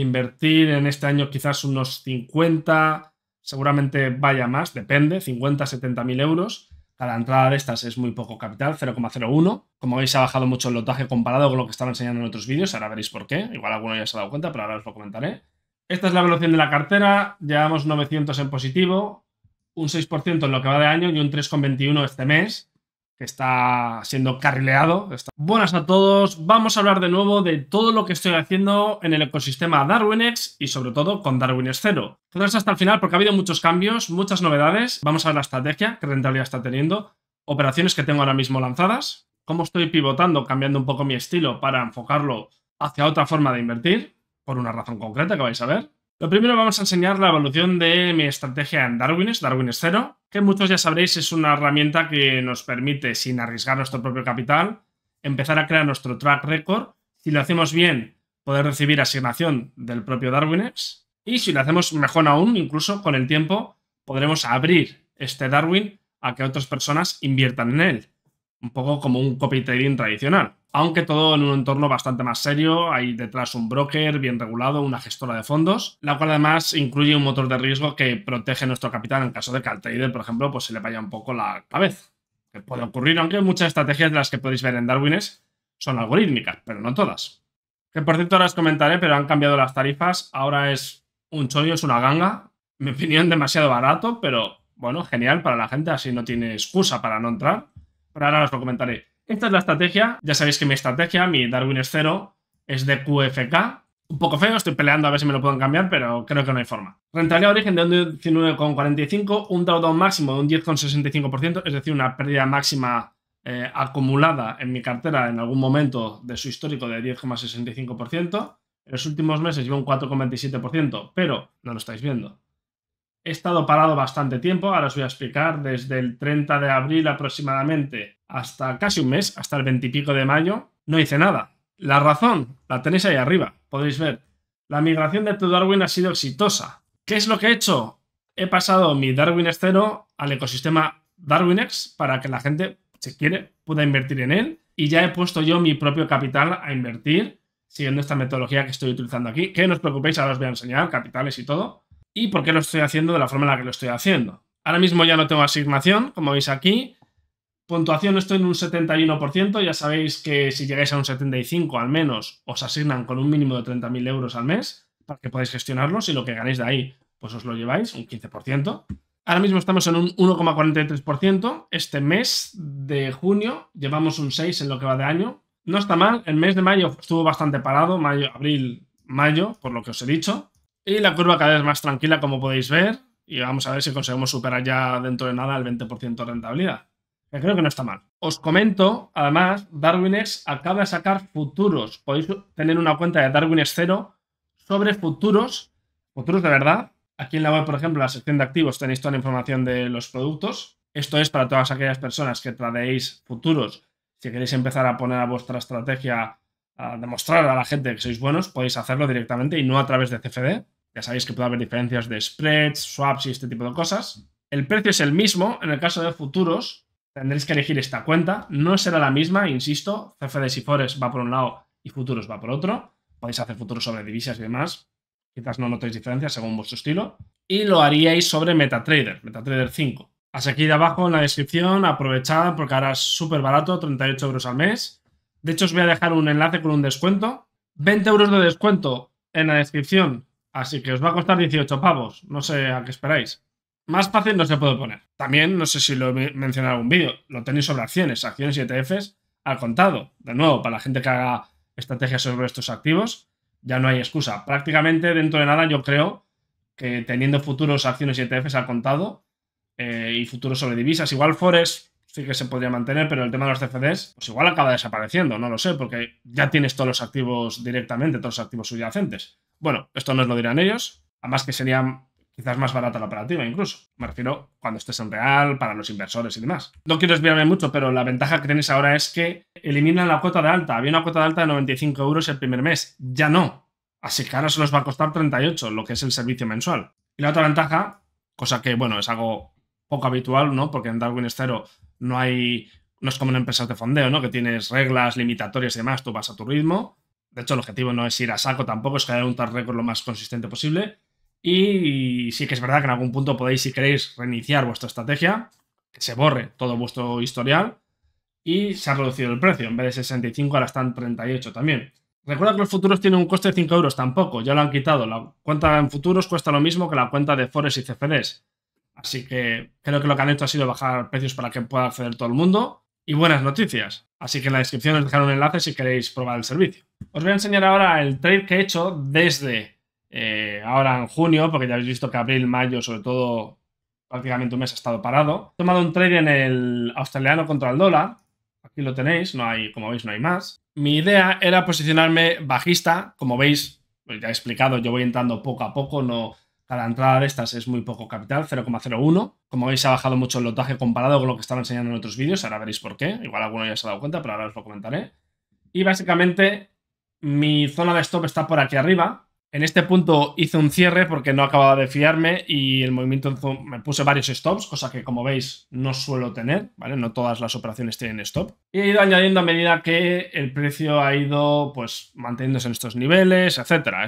invertir en este año quizás unos 50, seguramente vaya más, depende, 50, 70 mil euros. Cada entrada de estas es muy poco capital, 0,01. Como veis, ha bajado mucho el lotaje comparado con lo que estaba enseñando en otros vídeos. Ahora veréis por qué. Igual alguno ya se ha dado cuenta, pero ahora os lo comentaré. Esta es la evolución de la cartera. Llevamos 900 en positivo, un 6% en lo que va de año y un 3,21 este mes que está siendo carrileado. Buenas a todos, vamos a hablar de nuevo de todo lo que estoy haciendo en el ecosistema DarwinX y sobre todo con DarwinX 0. Quedaros hasta el final porque ha habido muchos cambios, muchas novedades. Vamos a ver la estrategia, que rentabilidad está teniendo, operaciones que tengo ahora mismo lanzadas, cómo estoy pivotando, cambiando un poco mi estilo para enfocarlo hacia otra forma de invertir, por una razón concreta que vais a ver. Lo primero vamos a enseñar la evolución de mi estrategia en Darwin's, Darwin's Zero, que muchos ya sabréis es una herramienta que nos permite, sin arriesgar nuestro propio capital, empezar a crear nuestro track record. Si lo hacemos bien, poder recibir asignación del propio Darwin's. Y si lo hacemos mejor aún, incluso con el tiempo, podremos abrir este Darwin a que otras personas inviertan en él. Un poco como un copy trading tradicional aunque todo en un entorno bastante más serio. Hay detrás un broker bien regulado, una gestora de fondos, la cual además incluye un motor de riesgo que protege nuestro capital en caso de que al trader, por ejemplo, pues se le vaya un poco la cabeza. Que puede ocurrir, aunque muchas estrategias de las que podéis ver en Darwines son algorítmicas, pero no todas. Que por cierto ahora os comentaré, pero han cambiado las tarifas. Ahora es un chollo, es una ganga. En mi opinión, demasiado barato, pero bueno, genial para la gente, así no tiene excusa para no entrar. Pero ahora os lo comentaré. Esta es la estrategia. Ya sabéis que mi estrategia, mi Darwin es cero, es de QFK. Un poco feo, estoy peleando a ver si me lo pueden cambiar, pero creo que no hay forma. Rentabilidad origen de un 19,45, un drawdown máximo de un 10,65%, es decir, una pérdida máxima eh, acumulada en mi cartera en algún momento de su histórico de 10,65%. En los últimos meses lleva un 4,27%, pero no lo estáis viendo he estado parado bastante tiempo, ahora os voy a explicar, desde el 30 de abril aproximadamente hasta casi un mes, hasta el 20 y pico de mayo, no hice nada. La razón la tenéis ahí arriba, podéis ver. La migración de tu Darwin ha sido exitosa. ¿Qué es lo que he hecho? He pasado mi Darwin X0 al ecosistema X para que la gente, si quiere, pueda invertir en él. Y ya he puesto yo mi propio capital a invertir siguiendo esta metodología que estoy utilizando aquí, que no os preocupéis, ahora os voy a enseñar capitales y todo y por qué lo estoy haciendo de la forma en la que lo estoy haciendo. Ahora mismo ya no tengo asignación, como veis aquí. Puntuación estoy en un 71%, ya sabéis que si llegáis a un 75 al menos os asignan con un mínimo de 30.000 euros al mes para que podáis gestionarlos y lo que ganéis de ahí pues os lo lleváis, un 15%. Ahora mismo estamos en un 1,43%. Este mes de junio llevamos un 6 en lo que va de año. No está mal, el mes de mayo estuvo bastante parado, mayo, abril, mayo, por lo que os he dicho. Y la curva cada vez más tranquila, como podéis ver. Y vamos a ver si conseguimos superar ya dentro de nada el 20% de rentabilidad. Que creo que no está mal. Os comento, además, DarwinX acaba de sacar futuros. Podéis tener una cuenta de DarwinX 0 sobre futuros, futuros de verdad. Aquí en la web, por ejemplo, la sección de activos tenéis toda la información de los productos. Esto es para todas aquellas personas que tradeéis futuros. Si queréis empezar a poner a vuestra estrategia demostrar a la gente que sois buenos, podéis hacerlo directamente y no a través de CFD. Ya sabéis que puede haber diferencias de spreads, swaps y este tipo de cosas. El precio es el mismo. En el caso de futuros, tendréis que elegir esta cuenta. No será la misma, insisto. cfd y Forex va por un lado y futuros va por otro. Podéis hacer futuros sobre divisas y demás. Quizás no notéis diferencias según vuestro estilo. Y lo haríais sobre MetaTrader, MetaTrader 5. Hasta aquí de abajo en la descripción, aprovechad porque ahora es súper barato, 38 euros al mes. De hecho, os voy a dejar un enlace con un descuento. 20 euros de descuento en la descripción. Así que os va a costar 18 pavos. No sé a qué esperáis. Más fácil no se puede poner. También, no sé si lo he mencionado en algún vídeo, lo tenéis sobre acciones, acciones y ETFs al contado. De nuevo, para la gente que haga estrategias sobre estos activos, ya no hay excusa. Prácticamente dentro de nada yo creo que teniendo futuros acciones y ETFs al contado eh, y futuros sobre divisas, igual Forex que se podría mantener, pero el tema de los CFDs, pues igual acaba desapareciendo, no lo sé, porque ya tienes todos los activos directamente, todos los activos subyacentes. Bueno, esto nos lo dirán ellos, además que sería quizás más barata la operativa incluso. Me refiero cuando estés en real, para los inversores y demás. No quiero desviarme mucho, pero la ventaja que tenéis ahora es que eliminan la cuota de alta. Había una cuota de alta de 95 euros el primer mes, ya no. Así que ahora se los va a costar 38, lo que es el servicio mensual. Y la otra ventaja, cosa que, bueno, es algo poco habitual, ¿no? Porque en Darwin es cero, no hay. No es como una empresa de fondeo, ¿no? Que tienes reglas limitatorias y demás, tú vas a tu ritmo. De hecho, el objetivo no es ir a saco tampoco, es crear un target record lo más consistente posible. Y sí que es verdad que en algún punto podéis, si queréis, reiniciar vuestra estrategia, que se borre todo vuestro historial y se ha reducido el precio. En vez de 65, ahora están 38 también. Recuerda que los futuros tienen un coste de 5 euros tampoco, ya lo han quitado. La cuenta en futuros cuesta lo mismo que la cuenta de Forex y CFDs. Así que creo que lo que han hecho ha sido bajar precios para que pueda acceder todo el mundo. Y buenas noticias. Así que en la descripción os dejaré un enlace si queréis probar el servicio. Os voy a enseñar ahora el trade que he hecho desde eh, ahora en junio, porque ya habéis visto que abril, mayo, sobre todo prácticamente un mes ha estado parado. He tomado un trade en el australiano contra el dólar. Aquí lo tenéis, no hay, como veis, no hay más. Mi idea era posicionarme bajista. Como veis, pues ya he explicado, yo voy entrando poco a poco, no para entrada de estas es muy poco capital, 0,01. Como veis, ha bajado mucho el lotaje comparado con lo que estaba enseñando en otros vídeos. Ahora veréis por qué. Igual alguno ya se ha dado cuenta, pero ahora os lo comentaré. Y básicamente, mi zona de stop está por aquí arriba. En este punto hice un cierre porque no acababa de fiarme y el movimiento me puse varios stops, cosa que como veis no suelo tener, ¿vale? No todas las operaciones tienen stop. Y he ido añadiendo a medida que el precio ha ido pues manteniéndose en estos niveles, etcétera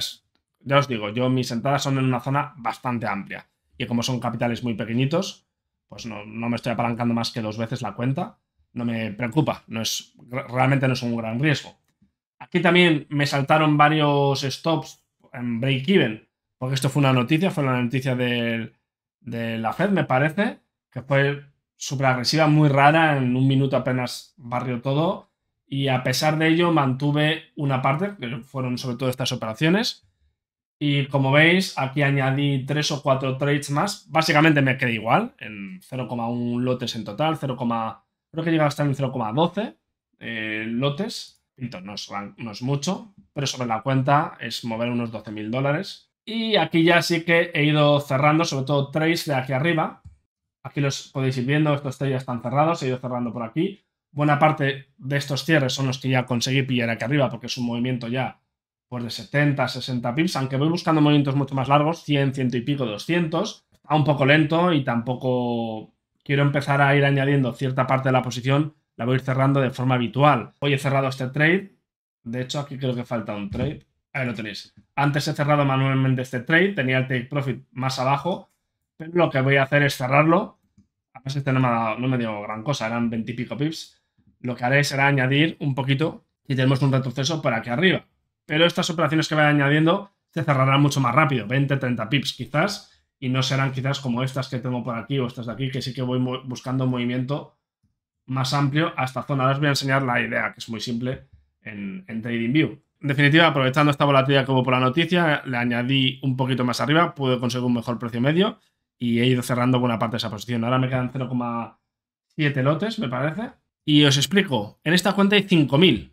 ya os digo, yo mis entradas son en una zona bastante amplia. Y como son capitales muy pequeñitos, pues no, me estoy apalancando más que dos veces la cuenta. No me preocupa, no es, realmente no es un gran riesgo. Aquí también me saltaron varios stops en break-even, porque esto fue una noticia, fue una noticia de la Fed, me parece, que fue súper agresiva, muy rara, en un minuto apenas barrió todo. Y a pesar de ello, mantuve una parte, que fueron sobre todo estas operaciones, y como veis, aquí añadí tres o cuatro trades más. Básicamente me quedé igual, en 0,1 lotes en total, 0, creo que llega a estar en 0,12 eh, lotes. no es, no mucho, pero sobre la cuenta es mover unos 12.000 dólares. Y aquí ya sí que he ido cerrando, sobre todo trades de aquí arriba. Aquí los podéis ir viendo, estos trades ya están cerrados, he ido cerrando por aquí. Buena parte de estos cierres son los que ya conseguí pillar aquí arriba porque es un movimiento ya pues de 70, 60 pips, aunque voy buscando movimientos mucho más largos, 100, 100 y pico, 200. Está un poco lento y tampoco quiero empezar a ir añadiendo cierta parte de la posición, la voy a ir cerrando de forma habitual. Hoy he cerrado este trade, de hecho aquí creo que falta un trade. Ahí lo tenéis. Antes he cerrado manualmente este trade, tenía el take profit más abajo, pero lo que voy a hacer es cerrarlo. A veces este no me, no me dio gran cosa, eran 20 y pico pips. Lo que haré será añadir un poquito y tenemos un retroceso para aquí arriba pero estas operaciones que vaya añadiendo se cerrarán mucho más rápido, 20, 30 pips quizás, y no serán quizás como estas que tengo por aquí o estas de aquí, que sí que voy buscando un movimiento más amplio a esta zona. Ahora os voy a enseñar la idea, que es muy simple en, en TradingView. En definitiva, aprovechando esta volatilidad como por la noticia, le añadí un poquito más arriba, pude conseguir un mejor precio medio y he ido cerrando buena parte de esa posición. Ahora me quedan 0,7 lotes, me parece. Y os explico, en esta cuenta hay 5.000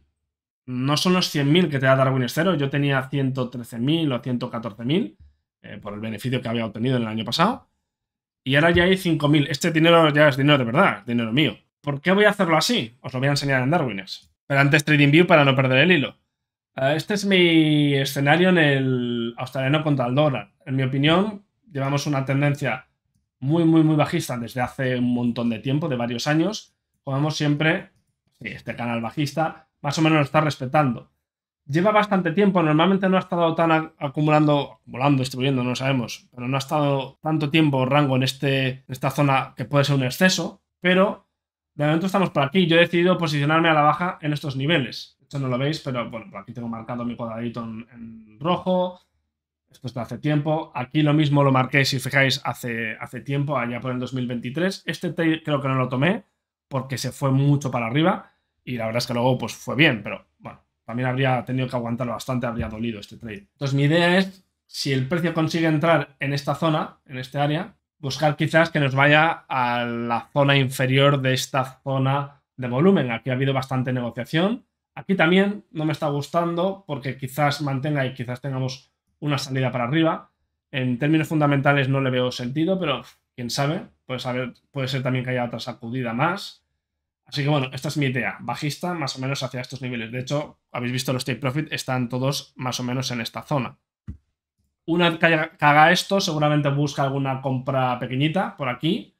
no son los 100.000 que te da Darwin cero yo tenía 113.000 o 114.000 eh, por el beneficio que había obtenido en el año pasado, y ahora ya hay 5.000. Este dinero ya es dinero de verdad, dinero mío. ¿Por qué voy a hacerlo así? Os lo voy a enseñar en Darwiners. Pero antes trading view para no perder el hilo. Eh, este es mi escenario en el australiano contra el dólar. En mi opinión, llevamos una tendencia muy, muy, muy bajista desde hace un montón de tiempo, de varios años. Jugamos siempre, este canal bajista, más o menos lo está respetando. Lleva bastante tiempo, normalmente no ha estado tan acumulando, volando distribuyendo, no sabemos, pero no ha estado tanto tiempo rango en, este, esta zona que puede ser un exceso, pero de momento estamos por aquí. Yo he decidido posicionarme a la baja en estos niveles. Esto no lo veis, pero bueno, aquí tengo marcado mi cuadradito en, rojo, esto de hace tiempo. Aquí lo mismo lo marqué, si fijáis, hace, hace tiempo, allá por el 2023. Este creo que no lo tomé porque se fue mucho para arriba. Y la verdad es que luego pues fue bien, pero bueno, también habría tenido que aguantarlo bastante, habría dolido este trade. Entonces mi idea es, si el precio consigue entrar en esta zona, en este área, buscar quizás que nos vaya a la zona inferior de esta zona de volumen. Aquí ha habido bastante negociación. Aquí también no me está gustando porque quizás mantenga y quizás tengamos una salida para arriba. En términos fundamentales no le veo sentido, pero quién sabe, puede, saber, puede ser también que haya otra sacudida más. Así que bueno, esta es mi idea, bajista más o menos hacia estos niveles. De hecho, habéis visto los take profit, están todos más o menos en esta zona. Una vez que haga esto, seguramente busca alguna compra pequeñita por aquí,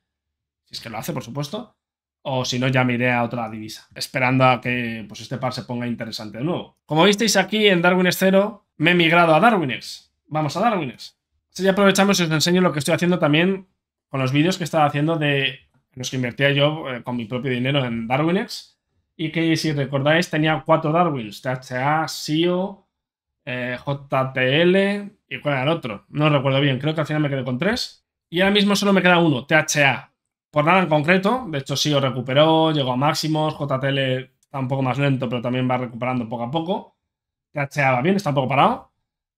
si es que lo hace, por supuesto, o si no, ya me iré a otra divisa, esperando a que pues, este par se ponga interesante de nuevo. Como visteis aquí en Darwin 0, me he migrado a es. Vamos a es. Si ya aprovechamos y os enseño lo que estoy haciendo también con los vídeos que estaba haciendo de los que invertía yo eh, con mi propio dinero en Darwinex. Y que si recordáis tenía cuatro Darwins, THA, SIO, eh, JTL y cuál era el otro. No recuerdo bien, creo que al final me quedé con tres. Y ahora mismo solo me queda uno, THA. Por nada en concreto, de hecho SIO recuperó, llegó a máximos, JTL está un poco más lento, pero también va recuperando poco a poco. THA va bien, está un poco parado.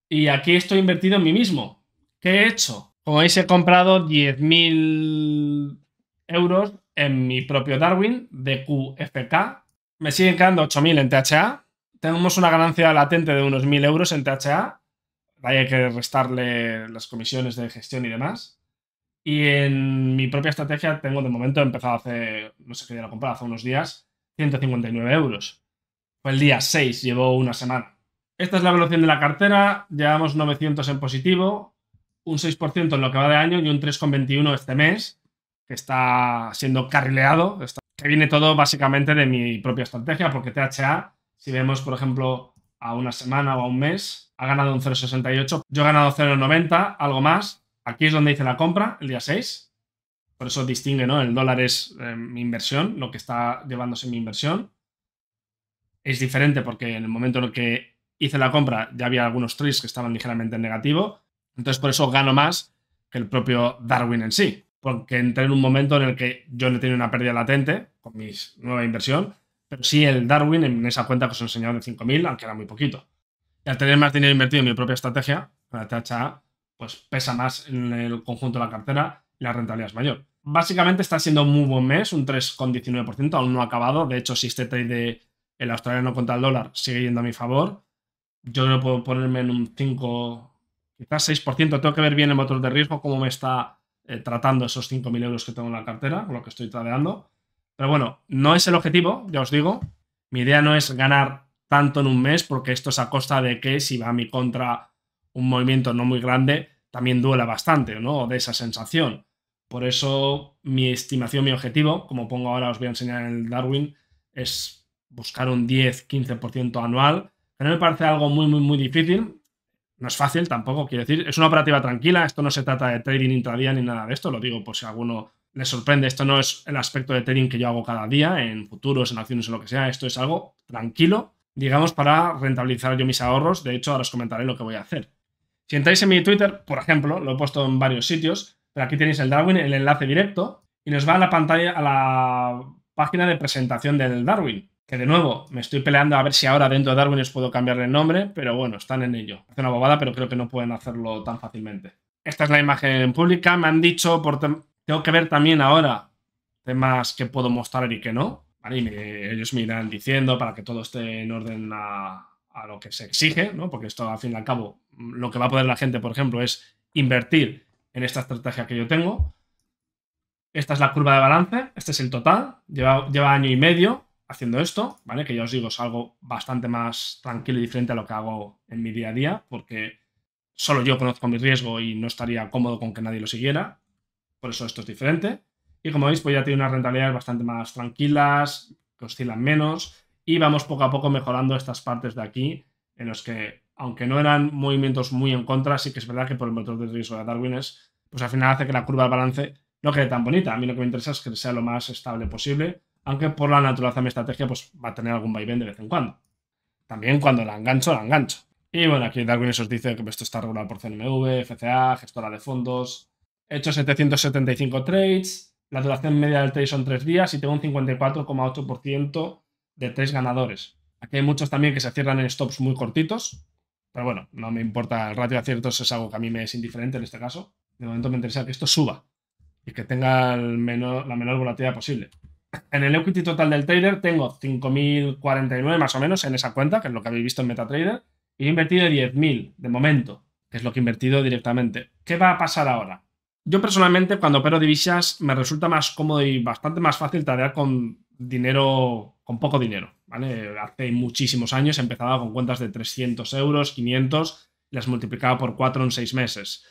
Y aquí estoy invertido en mí mismo. ¿Qué he hecho? Como veis, he comprado 10.000 euros en mi propio Darwin de QFK. Me siguen quedando 8.000 en THA. Tenemos una ganancia latente de unos 1.000 euros en THA. hay que restarle las comisiones de gestión y demás. Y en mi propia estrategia tengo de momento he empezado hace, no sé qué día la compré, hace unos días, 159 euros. Fue el día 6, llevo una semana. Esta es la evolución de la cartera, llevamos 900 en positivo, un 6% en lo que va de año y un 3,21 este mes está siendo carrileado, que viene todo básicamente de mi propia estrategia, porque THA, si vemos, por ejemplo, a una semana o a un mes, ha ganado un 0,68, yo he ganado 0,90, algo más. Aquí es donde hice la compra, el día 6. Por eso distingue, ¿no? El dólar es eh, mi inversión, lo que está llevándose mi inversión. Es diferente porque en el momento en el que hice la compra ya había algunos trades que estaban ligeramente en negativo. Entonces por eso gano más que el propio Darwin en sí porque entré en un momento en el que yo le tenía una pérdida latente con mi nueva inversión, pero sí el Darwin en esa cuenta que os he enseñado de 5.000, aunque era muy poquito. Y al tener más dinero invertido en mi propia estrategia, la THA, pues pesa más en el conjunto de la cartera y la rentabilidad es mayor. Básicamente está siendo un muy buen mes, un 3,19%, aún no ha acabado. De hecho, si este trade de el australiano contra el dólar sigue yendo a mi favor, yo no puedo ponerme en un 5, quizás 6%. Tengo que ver bien el motor de riesgo, cómo me está eh, tratando esos 5.000 euros que tengo en la cartera, con lo que estoy tradeando. Pero bueno, no es el objetivo, ya os digo. Mi idea no es ganar tanto en un mes, porque esto es a costa de que si va a mi contra un movimiento no muy grande, también duela bastante, ¿no? De esa sensación. Por eso mi estimación, mi objetivo, como pongo ahora, os voy a enseñar en el Darwin, es buscar un 10-15% anual, pero me parece algo muy, muy, muy difícil. No es fácil tampoco, quiero decir, es una operativa tranquila, esto no se trata de trading intradía ni nada de esto, lo digo por si a alguno le sorprende, esto no es el aspecto de trading que yo hago cada día, en futuros, en acciones, o lo que sea, esto es algo tranquilo, digamos, para rentabilizar yo mis ahorros, de hecho ahora os comentaré lo que voy a hacer. Si entráis en mi Twitter, por ejemplo, lo he puesto en varios sitios, pero aquí tenéis el Darwin, el enlace directo, y nos va a la pantalla, a la página de presentación del Darwin. Que de nuevo, me estoy peleando a ver si ahora dentro de Darwin puedo cambiarle el nombre, pero bueno, están en ello. Es una bobada, pero creo que no pueden hacerlo tan fácilmente. Esta es la imagen pública. Me han dicho, por tengo que ver también ahora temas que puedo mostrar y que no. ellos me irán diciendo para que todo esté en orden a, lo que se exige, ¿no? porque esto, al fin y al cabo, lo que va a poder la gente, por ejemplo, es invertir en esta estrategia que yo tengo. Esta es la curva de balance, este es el total, lleva, lleva año y medio haciendo esto, ¿vale? Que ya os digo, es algo bastante más tranquilo y diferente a lo que hago en mi día a día, porque solo yo conozco mi riesgo y no estaría cómodo con que nadie lo siguiera. Por eso esto es diferente. Y como veis, pues ya tiene unas rentabilidades bastante más tranquilas, que oscilan menos, y vamos poco a poco mejorando estas partes de aquí, en los que, aunque no eran movimientos muy en contra, sí que es verdad que por el motor de riesgo de Darwin es, pues al final hace que la curva de balance no quede tan bonita. A mí lo que me interesa es que sea lo más estable posible aunque por la naturaleza de mi estrategia pues va a tener algún vaivén de vez en cuando. También cuando la engancho, la engancho. Y bueno, aquí Darwin os dice que esto está regulado por CNMV, FCA, gestora de fondos. He hecho 775 trades, la duración media del trade son 3 días y tengo un 54,8% de tres ganadores. Aquí hay muchos también que se cierran en stops muy cortitos, pero bueno, no me importa, el ratio de aciertos es algo que a mí me es indiferente en este caso. De momento me interesa que esto suba y que tenga la menor volatilidad posible en el equity total del trader tengo 5.049 más o menos en esa cuenta, que es lo que habéis visto en MetaTrader, y he invertido 10.000 de momento, que es lo que he invertido directamente. ¿Qué va a pasar ahora? Yo personalmente cuando opero divisas me resulta más cómodo y bastante más fácil tarear con dinero, con poco dinero. Hace muchísimos años empezaba con cuentas de 300 euros, 500, las multiplicaba por 4 en 6 meses.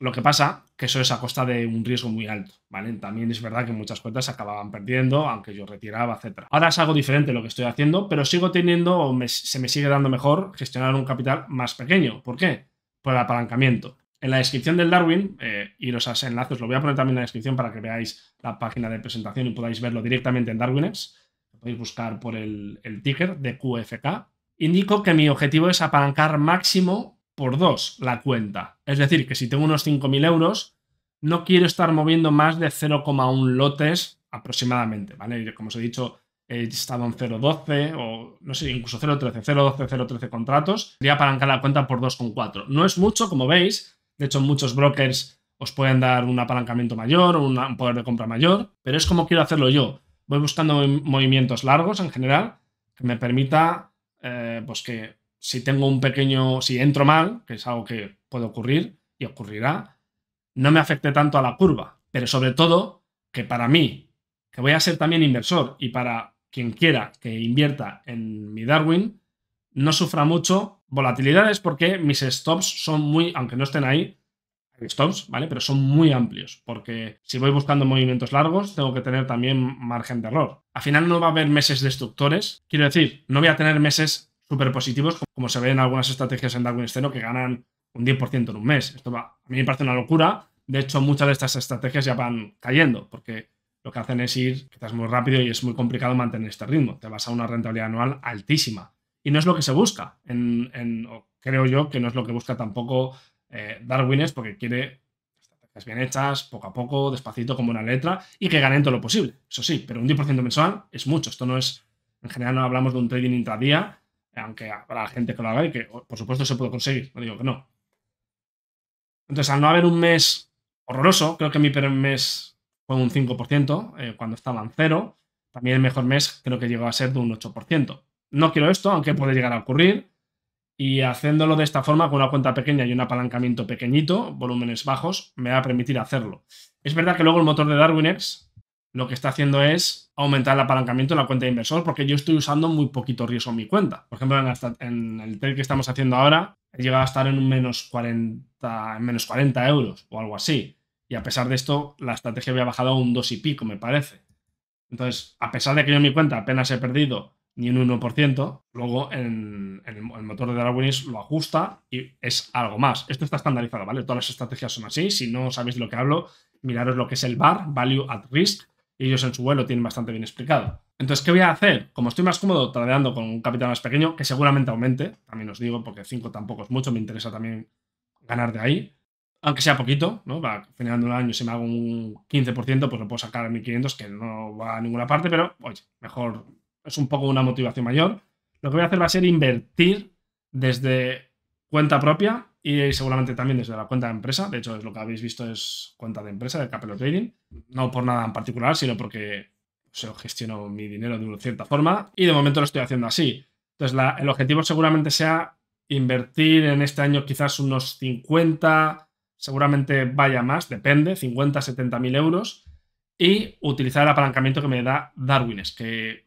Lo que pasa que eso es a costa de un riesgo muy alto, ¿vale? También es verdad que muchas cuentas se acababan perdiendo, aunque yo retiraba, etc. Ahora es algo diferente lo que estoy haciendo, pero sigo teniendo, o se me sigue dando mejor, gestionar un capital más pequeño. ¿Por qué? Por el apalancamiento. En la descripción del Darwin, eh, y los enlaces, lo voy a poner también en la descripción para que veáis la página de presentación y podáis verlo directamente en DarwinX. podéis buscar por el, el ticker de QFK. Indico que mi objetivo es apalancar máximo por dos la cuenta. Es decir, que si tengo unos 5.000 euros, no quiero estar moviendo más de 0,1 lotes aproximadamente, ¿vale? Como os he dicho, he estado en 0,12 o no sé, incluso 0,13, 0,12, 0,13 contratos. y apalancar la cuenta por 2,4. No es mucho, como veis. De hecho, muchos brokers os pueden dar un apalancamiento mayor, o un poder de compra mayor, pero es como quiero hacerlo yo. Voy buscando movimientos largos en general que me permita eh, pues que si tengo un pequeño, si entro mal, que es algo que puede ocurrir y ocurrirá, no me afecte tanto a la curva, pero sobre todo que para mí, que voy a ser también inversor y para quien quiera que invierta en mi Darwin, no sufra mucho volatilidades porque mis stops son muy, aunque no estén ahí, stops, ¿vale? Pero son muy amplios, porque si voy buscando movimientos largos, tengo que tener también margen de error. Al final no va a haber meses destructores, quiero decir, no voy a tener meses súper positivos, como se ve en algunas estrategias en Darwin Steno que ganan un 10% en un mes. Esto a mí me parece una locura. De hecho, muchas de estas estrategias ya van cayendo, porque lo que hacen es ir quizás muy rápido y es muy complicado mantener este ritmo. Te vas a una rentabilidad anual altísima. Y no es lo que se busca. En, creo yo que no es lo que busca tampoco eh, Darwin, es porque quiere estrategias bien hechas, poco a poco, despacito, como una letra, y que ganen todo lo posible. Eso sí, pero un 10% mensual es mucho. Esto no es. En general, no hablamos de un trading intradía, aunque la gente que lo haga y que, por supuesto, se puede conseguir, no digo que no. Entonces, al no haber un mes horroroso, creo que mi primer mes fue un 5%, eh, cuando estaba en cero, también el mejor mes creo que llegó a ser de un 8%. No quiero esto, aunque puede llegar a ocurrir, y haciéndolo de esta forma, con una cuenta pequeña y un apalancamiento pequeñito, volúmenes bajos, me va a permitir hacerlo. Es verdad que luego el motor de DarwinX lo que está haciendo es aumentar el apalancamiento en la cuenta de inversor porque yo estoy usando muy poquito riesgo en mi cuenta. Por ejemplo, en, el trade que estamos haciendo ahora, he llegado a estar en un menos 40, 40 euros o algo así. Y a pesar de esto, la estrategia había bajado a un 2 y pico, me parece. Entonces, a pesar de que yo en mi cuenta apenas he perdido ni un 1%, luego en, el, motor de Darwinis lo ajusta y es algo más. Esto está estandarizado, ¿vale? Todas las estrategias son así. Si no sabéis de lo que hablo, miraros lo que es el VAR, Value at Risk, ellos en su vuelo tienen bastante bien explicado. Entonces, ¿qué voy a hacer? Como estoy más cómodo tradeando con un capital más pequeño, que seguramente aumente, también os digo, porque 5 tampoco es mucho, me interesa también ganar de ahí, aunque sea poquito, ¿no? Va generando un año, si me hago un 15%, pues lo puedo sacar a 1500, que no va a ninguna parte, pero oye, mejor es un poco una motivación mayor. Lo que voy a hacer va a ser invertir desde cuenta propia y seguramente también desde la cuenta de empresa. De hecho, es lo que habéis visto es cuenta de empresa de Capital Trading. No por nada en particular, sino porque se gestiono mi dinero de una cierta forma y de momento lo estoy haciendo así. Entonces, el objetivo seguramente sea invertir en este año quizás unos 50, seguramente vaya más, depende, 50, 70 mil euros y utilizar el apalancamiento que me da Darwines, que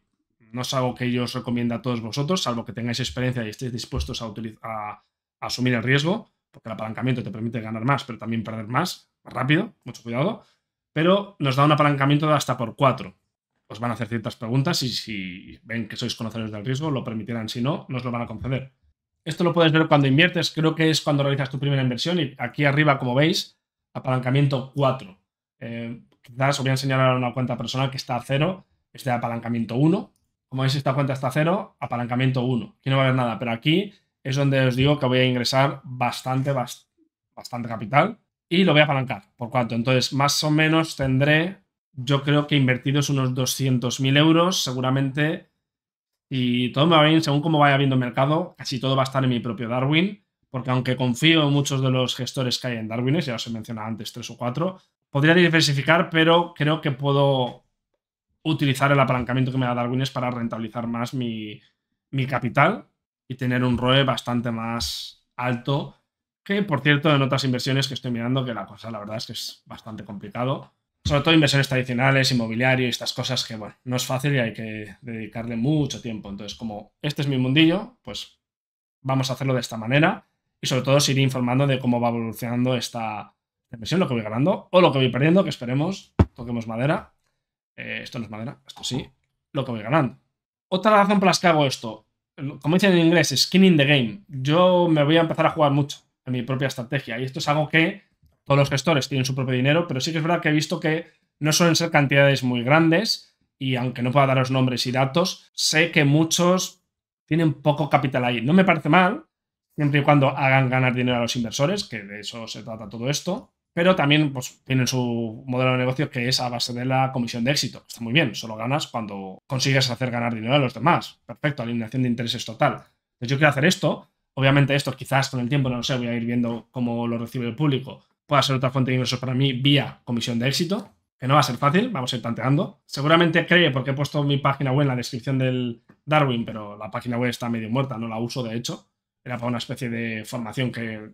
no es algo que yo os recomienda a todos vosotros, salvo que tengáis experiencia y estéis dispuestos a, a asumir el riesgo, porque el apalancamiento te permite ganar más, pero también perder más, más rápido, mucho cuidado. Pero nos da un apalancamiento de hasta por 4. Os van a hacer ciertas preguntas y si ven que sois conocedores del riesgo, lo permitirán. Si no, nos lo van a conceder. Esto lo puedes ver cuando inviertes, creo que es cuando realizas tu primera inversión y aquí arriba, como veis, apalancamiento 4. Eh, quizás os voy a enseñar a una cuenta personal que está a 0, este apalancamiento 1. Como veis, esta cuenta está a 0, apalancamiento 1. Aquí no va a haber nada, pero aquí es donde os digo que voy a ingresar bastante, bastante capital y lo voy a apalancar. Por cuanto, entonces, más o menos tendré, yo creo que invertidos unos 200.000 euros, seguramente. Y todo me va bien, según cómo vaya viendo el mercado, casi todo va a estar en mi propio Darwin, porque aunque confío en muchos de los gestores que hay en Darwin, ya os he mencionado antes tres o cuatro, podría diversificar, pero creo que puedo utilizar el apalancamiento que me da Darwin para rentabilizar más mi, mi capital y tener un ROE bastante más alto. Que por cierto, en otras inversiones que estoy mirando, que la cosa la verdad es que es bastante complicado. Sobre todo inversiones tradicionales, inmobiliario y estas cosas que, bueno, no es fácil y hay que dedicarle mucho tiempo. Entonces, como este es mi mundillo, pues vamos a hacerlo de esta manera y sobre todo os informando de cómo va evolucionando esta inversión, lo que voy ganando o lo que voy perdiendo, que esperemos, toquemos madera. Eh, esto no es madera, esto sí, lo que voy ganando. Otra razón por la que hago esto, como dicen en inglés, skin in the game. Yo me voy a empezar a jugar mucho en mi propia estrategia. Y esto es algo que todos los gestores tienen su propio dinero, pero sí que es verdad que he visto que no suelen ser cantidades muy grandes. Y aunque no pueda daros nombres y datos, sé que muchos tienen poco capital ahí. No me parece mal, siempre y cuando hagan ganar dinero a los inversores, que de eso se trata todo esto. Pero también pues, tienen su modelo de negocio que es a base de la comisión de éxito. Está muy bien, solo ganas cuando consigues hacer ganar dinero a los demás. Perfecto, alineación de intereses total. Entonces yo quiero hacer esto. Obviamente esto quizás con el tiempo, no lo sé, voy a ir viendo cómo lo recibe el público. Puede ser otra fuente de ingresos para mí vía comisión de éxito, que no va a ser fácil, vamos a ir planteando. Seguramente cree, porque he puesto mi página web en la descripción del Darwin, pero la página web está medio muerta, no la uso de hecho. Era para una especie de formación que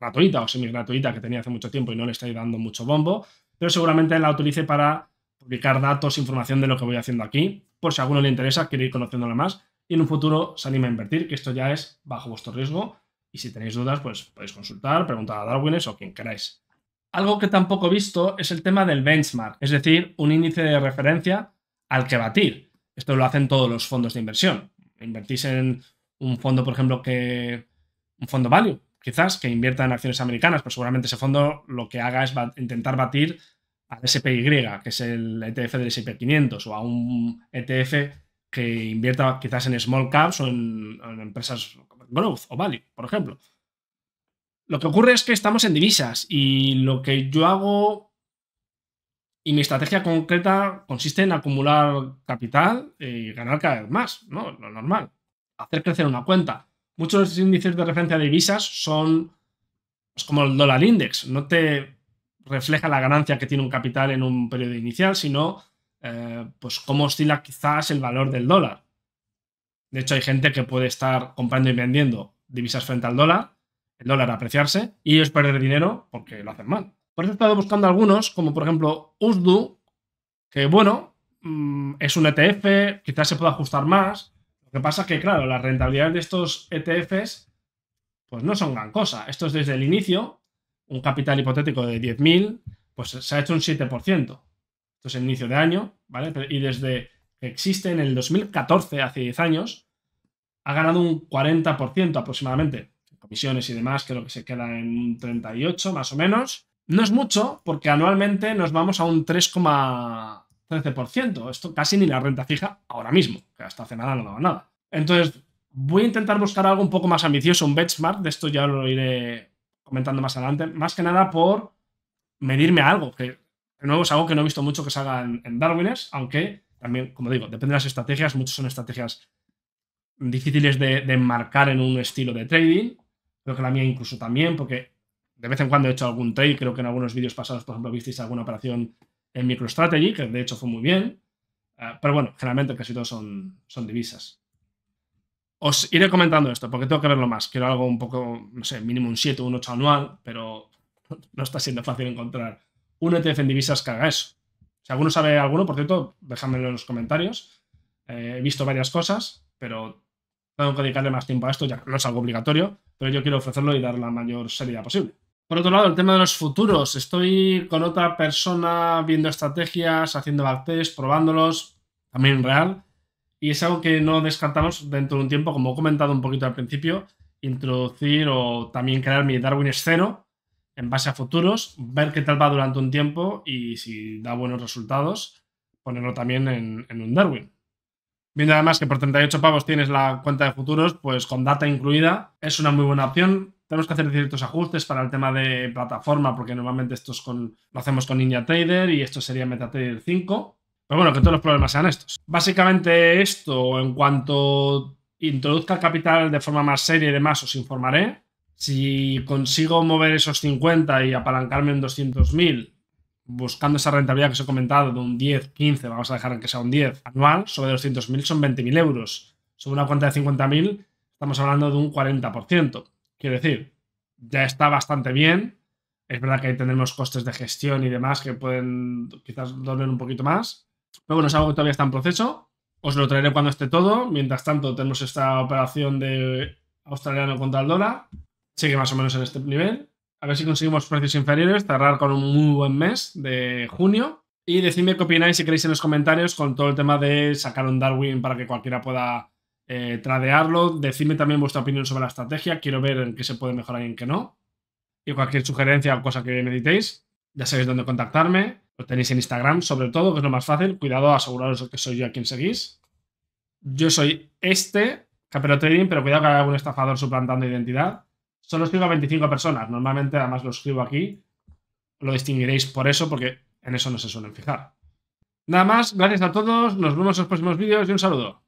gratuita o semi-gratuita que tenía hace mucho tiempo y no le estoy dando mucho bombo, pero seguramente la utilice para publicar datos, información de lo que voy haciendo aquí, por si a alguno le interesa, quiere ir conociéndola más y en un futuro se anima a invertir, que esto ya es bajo vuestro riesgo y si tenéis dudas, pues podéis consultar, preguntar a Darwines o quien queráis. Algo que tampoco he visto es el tema del benchmark, es decir, un índice de referencia al que batir. Esto lo hacen todos los fondos de inversión. Invertís en un fondo, por ejemplo, que un fondo value, quizás, que invierta en acciones americanas, pero seguramente ese fondo lo que haga es intentar batir al SPY, que es el ETF del S&P 500, o a un ETF que invierta quizás en small caps o en, en empresas growth o value, por ejemplo. Lo que ocurre es que estamos en divisas y lo que yo hago y mi estrategia concreta consiste en acumular capital y ganar cada vez más, ¿no? Lo normal. Hacer crecer una cuenta muchos índices de referencia de divisas son pues, como el dólar index, no te refleja la ganancia que tiene un capital en un periodo inicial, sino eh, pues cómo oscila quizás el valor del dólar. De hecho, hay gente que puede estar comprando y vendiendo divisas frente al dólar, el dólar apreciarse, y ellos perder dinero porque lo hacen mal. Por eso he estado buscando algunos, como por ejemplo USDU, que bueno, mm, es un ETF, quizás se pueda ajustar más, lo que pasa es que, claro, las rentabilidades de estos ETFs pues no son gran cosa. Esto es desde el inicio, un capital hipotético de 10.000, pues se ha hecho un 7%. Esto es el inicio de año, ¿vale? Y desde que existe en el 2014, hace 10 años, ha ganado un 40% aproximadamente. Comisiones y demás, creo que se queda en un 38 más o menos. No es mucho, porque anualmente nos vamos a un 3, 13%. Esto casi ni la renta fija ahora mismo, que hasta hace nada no daba nada. Entonces, voy a intentar buscar algo un poco más ambicioso, un benchmark. De esto ya lo iré comentando más adelante. Más que nada por medirme algo, que de nuevo es algo que no he visto mucho que se haga en, Darwiners, aunque también, como digo, depende de las estrategias. Muchas son estrategias difíciles de, de enmarcar en un estilo de trading. Creo que la mía incluso también, porque de vez en cuando he hecho algún trade. Creo que en algunos vídeos pasados, por ejemplo, visteis alguna operación en MicroStrategy, que de hecho fue muy bien. Eh, pero bueno, generalmente casi todos son, son divisas. Os iré comentando esto porque tengo que verlo más. Quiero algo un poco, no sé, mínimo un 7 o un 8 anual, pero no está siendo fácil encontrar un ETF en divisas que haga eso. Si alguno sabe alguno, por cierto, déjamelo en los comentarios. Eh, he visto varias cosas, pero tengo que dedicarle más tiempo a esto, ya no es algo obligatorio, pero yo quiero ofrecerlo y dar la mayor seriedad posible. Por otro lado, el tema de los futuros. Estoy con otra persona viendo estrategias, haciendo backtests, probándolos, también real. Y es algo que no descartamos dentro de un tiempo, como he comentado un poquito al principio, introducir o también crear mi Darwin esceno en base a futuros, ver qué tal va durante un tiempo y si da buenos resultados, ponerlo también en, en un Darwin. Viendo además que por 38 pavos tienes la cuenta de futuros, pues con data incluida, es una muy buena opción tenemos que hacer ciertos ajustes para el tema de plataforma, porque normalmente esto con, lo hacemos con Trader y esto sería MetaTrader 5. Pero bueno, que todos los problemas sean estos. Básicamente esto, en cuanto introduzca el capital de forma más seria y demás, os informaré. Si consigo mover esos 50 y apalancarme en 200.000, buscando esa rentabilidad que os he comentado de un 10, 15, vamos a dejar que sea un 10 anual, sobre 200.000 son 20.000 euros. Sobre una cuenta de 50.000 estamos hablando de un 40%. Quiero decir, ya está bastante bien. Es verdad que ahí tendremos costes de gestión y demás que pueden quizás doler un poquito más. Pero bueno, es algo que todavía está en proceso. Os lo traeré cuando esté todo. Mientras tanto, tenemos esta operación de australiano contra el dólar. Sigue más o menos en este nivel. A ver si conseguimos precios inferiores, cerrar con un muy buen mes de junio. Y decidme qué opináis si queréis en los comentarios con todo el tema de sacar un Darwin para que cualquiera pueda eh, tradearlo, decidme también vuestra opinión sobre la estrategia, quiero ver en qué se puede mejorar y en qué no. Y cualquier sugerencia o cosa que meditéis. ya sabéis dónde contactarme, lo tenéis en Instagram sobre todo, que es lo más fácil, cuidado, aseguraros que soy yo a quien seguís. Yo soy este, Capelo Trading, pero cuidado que hay algún estafador suplantando identidad. Solo escribo a 25 personas, normalmente además lo escribo aquí, lo distinguiréis por eso, porque en eso no se suelen fijar. Nada más, gracias a todos, nos vemos en los próximos vídeos y un saludo.